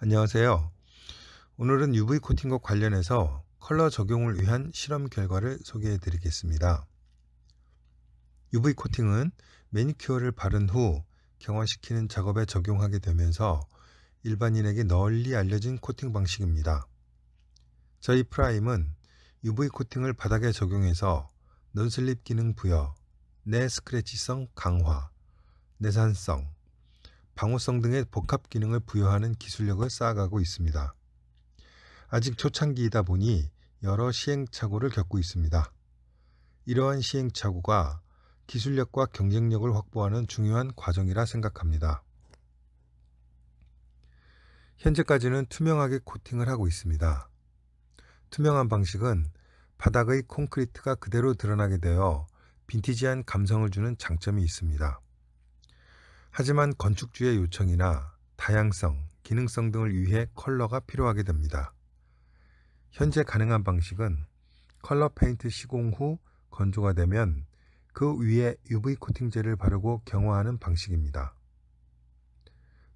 안녕하세요. 오늘은 UV 코팅과 관련해서 컬러 적용을 위한 실험 결과를 소개해 드리겠습니다. UV 코팅은 매니큐어를 바른 후 경화시키는 작업에 적용하게 되면서 일반인에게 널리 알려진 코팅 방식입니다. 저희 프라임은 UV 코팅을 바닥에 적용해서 논슬립 기능 부여, 내스크래치성 강화, 내산성, 방어성 등의 복합 기능을 부여하는 기술력을 쌓아가고 있습니다. 아직 초창기이다 보니 여러 시행착오를 겪고 있습니다. 이러한 시행착오가 기술력과 경쟁력을 확보하는 중요한 과정이라 생각합니다. 현재까지는 투명하게 코팅을 하고 있습니다. 투명한 방식은 바닥의 콘크리트가 그대로 드러나게 되어 빈티지한 감성을 주는 장점이 있습니다. 하지만 건축주의 요청이나 다양성, 기능성 등을 위해 컬러가 필요하게 됩니다. 현재 가능한 방식은 컬러 페인트 시공 후 건조가 되면 그 위에 UV 코팅제를 바르고 경화하는 방식입니다.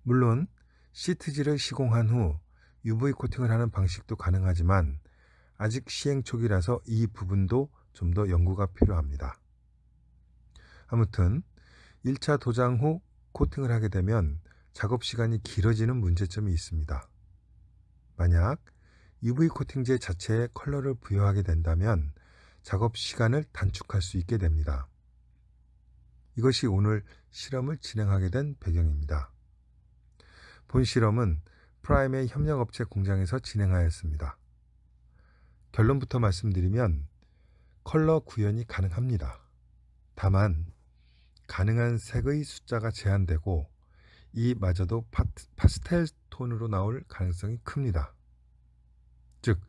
물론 시트지를 시공한 후 UV 코팅을 하는 방식도 가능하지만 아직 시행 초기라서 이 부분도 좀 더 연구가 필요합니다. 아무튼 1차 도장 후 코팅을 하게 되면 작업 시간이 길어지는 문제점이 있습니다. 만약 UV 코팅제 자체에 컬러를 부여하게 된다면 작업 시간을 단축할 수 있게 됩니다. 이것이 오늘 실험을 진행하게 된 배경입니다. 본 실험은 프라임의 협력업체 공장에서 진행하였습니다. 결론부터 말씀드리면 컬러 구현이 가능합니다. 다만 가능한 색의 숫자가 제한되고 이마저도 파스텔 톤으로 나올 가능성이 큽니다. 즉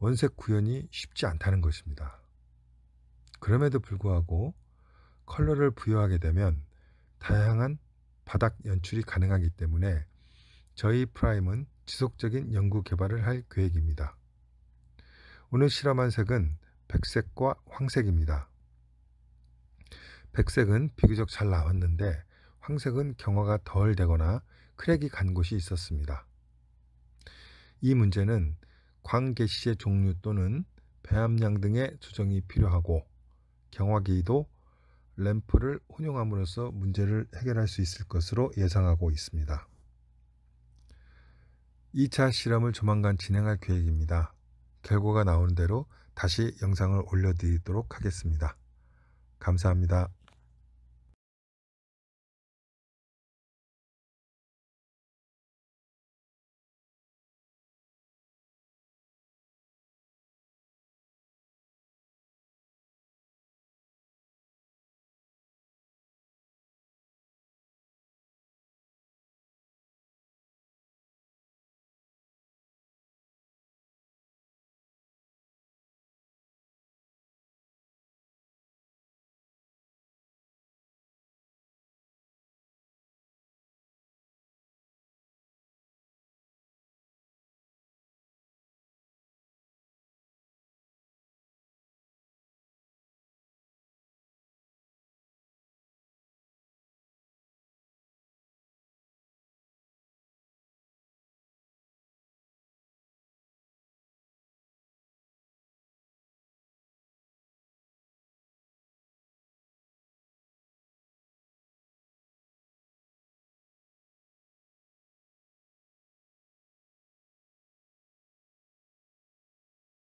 원색 구현이 쉽지 않다는 것입니다. 그럼에도 불구하고 컬러를 부여하게 되면 다양한 바닥 연출이 가능하기 때문에 저희 프라임은 지속적인 연구 개발을 할 계획입니다. 오늘 실험한 색은 백색과 황색입니다. 백색은 비교적 잘 나왔는데 황색은 경화가 덜 되거나 크랙이 간 곳이 있었습니다. 이 문제는 광개시의 종류 또는 배합량 등의 조정이 필요하고 경화기도 램프를 혼용함으로써 문제를 해결할 수 있을 것으로 예상하고 있습니다. 2차 실험을 조만간 진행할 계획입니다. 결과가 나오는 대로 다시 영상을 올려드리도록 하겠습니다. 감사합니다.